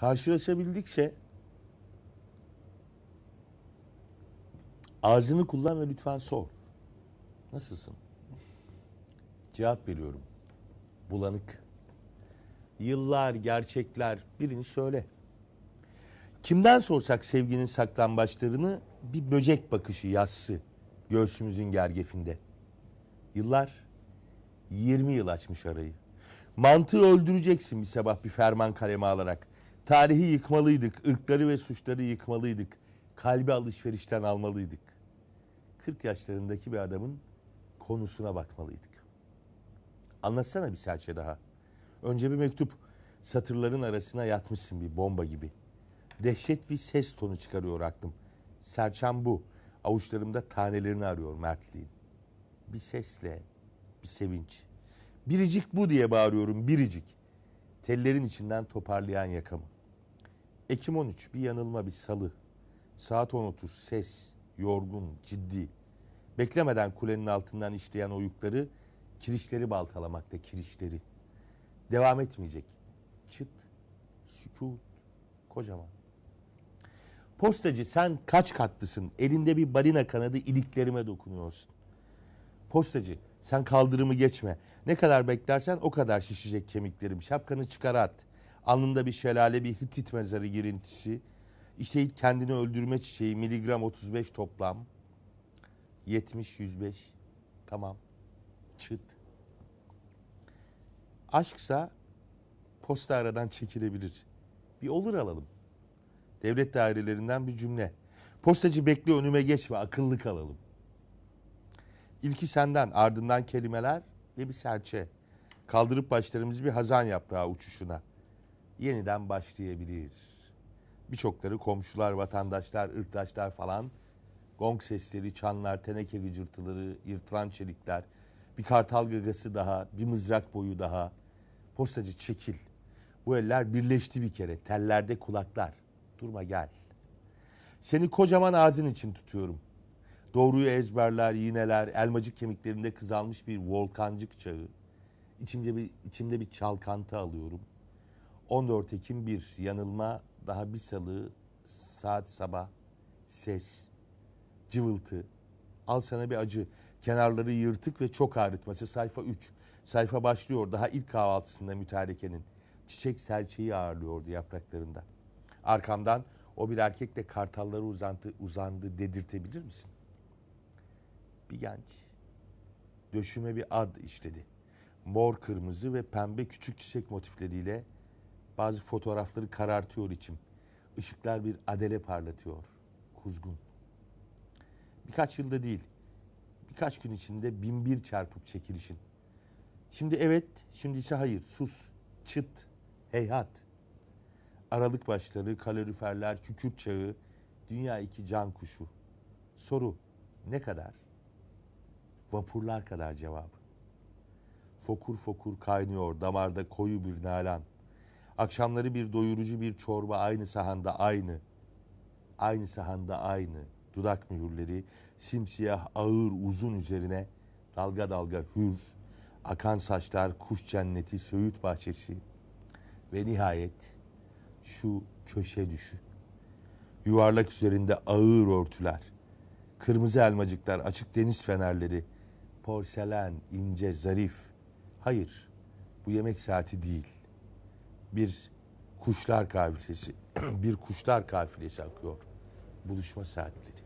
karşılaşabildikçe ağzını kullan ve lütfen sor. Nasılsın? Cevap veriyorum. Bulanık. Yıllar, gerçekler birini söyle. Kimden sorsak sevginin saklambaçlarını bir böcek bakışı yassı göğsümüzün gergefinde. Yıllar 20 yıl açmış arayı. Mantığı öldüreceksin bir sabah bir ferman kaleme alarak. Tarihi yıkmalıydık, ırkları ve suçları yıkmalıydık. Kalbi alışverişten almalıydık. 40 yaşlarındaki bir adamın konusuna bakmalıydık. Anlatsana bir serçe daha. Önce bir mektup. Satırların arasına yatmışsın bir bomba gibi. Dehşet bir ses tonu çıkarıyor aklım. Serçem bu. Avuçlarımda tanelerini arıyor mertliğin. Bir sesle, bir sevinç. Biricik bu diye bağırıyorum biricik. Tellerin içinden toparlayan yakamı. Ekim 13 bir yanılma bir salı. Saat 10.30 ses, yorgun, ciddi. Beklemeden kulenin altından işleyen oyukları kirişleri baltalamakta kirişleri. Devam etmeyecek. Çıt, sükut, kocaman. Postacı sen kaç katlısın? Elinde bir balina kanadı iliklerime dokunuyorsun. Postacı sen kaldırımı geçme. Ne kadar beklersen o kadar şişecek kemiklerim. Şapkanı çıkar at. Alnında bir şelale, bir Hitit mezarı girintisi. İşte kendini öldürme çiçeği miligram 35 toplam. 70-105 tamam çıt. Aşksa posta aradan çekilebilir. Bir olur alalım. Devlet dairelerinden bir cümle. Postacı bekle önüme geçme akıllı kalalım. İlki senden ardından kelimeler ve bir serçe. Kaldırıp başlarımız bir hazan yaprağı uçuşuna yeniden başlayabilir. Birçokları komşular, vatandaşlar, ırktaşlar falan gong sesleri, çanlar, teneke gıcırtıları, yırtılan çelikler, bir kartal gagası daha, bir mızrak boyu daha. Postacı çekil. Bu eller birleşti bir kere. Tellerde kulaklar. Durma gel. Seni kocaman ağzın için tutuyorum. Doğruyu ezberler, iğneler, elmacık kemiklerinde kızalmış bir volkancık çağı. İçimde bir, içimde bir çalkantı alıyorum.'' 14 Ekim 1 yanılma daha bir salı saat sabah ses cıvıltı al sana bir acı kenarları yırtık ve çok ağrıtması sayfa 3 sayfa başlıyor daha ilk kahvaltısında mütarekenin çiçek serçeyi ağırlıyordu yapraklarında arkamdan o bir erkekle kartalları uzantı uzandı dedirtebilir misin? Bir genç döşüme bir ad işledi mor kırmızı ve pembe küçük çiçek motifleriyle bazı fotoğrafları karartıyor içim. Işıklar bir adele parlatıyor. Kuzgun. Birkaç yılda değil, birkaç gün içinde bin bir çarpıp çekilişin. Şimdi evet, şimdi ise hayır, sus, çıt, heyhat. Aralık başları, kaloriferler, kükürt çağı, dünya iki can kuşu. Soru ne kadar? Vapurlar kadar cevabı. Fokur fokur kaynıyor damarda koyu bir nalan. Akşamları bir doyurucu bir çorba aynı sahanda aynı. Aynı sahanda aynı. Dudak mühürleri simsiyah ağır uzun üzerine dalga dalga hür. Akan saçlar kuş cenneti söğüt bahçesi. Ve nihayet şu köşe düşü. Yuvarlak üzerinde ağır örtüler. Kırmızı elmacıklar, açık deniz fenerleri. Porselen, ince, zarif. Hayır, bu yemek saati değil bir kuşlar kafilesi, bir kuşlar kafilesi akıyor. Buluşma saatleri.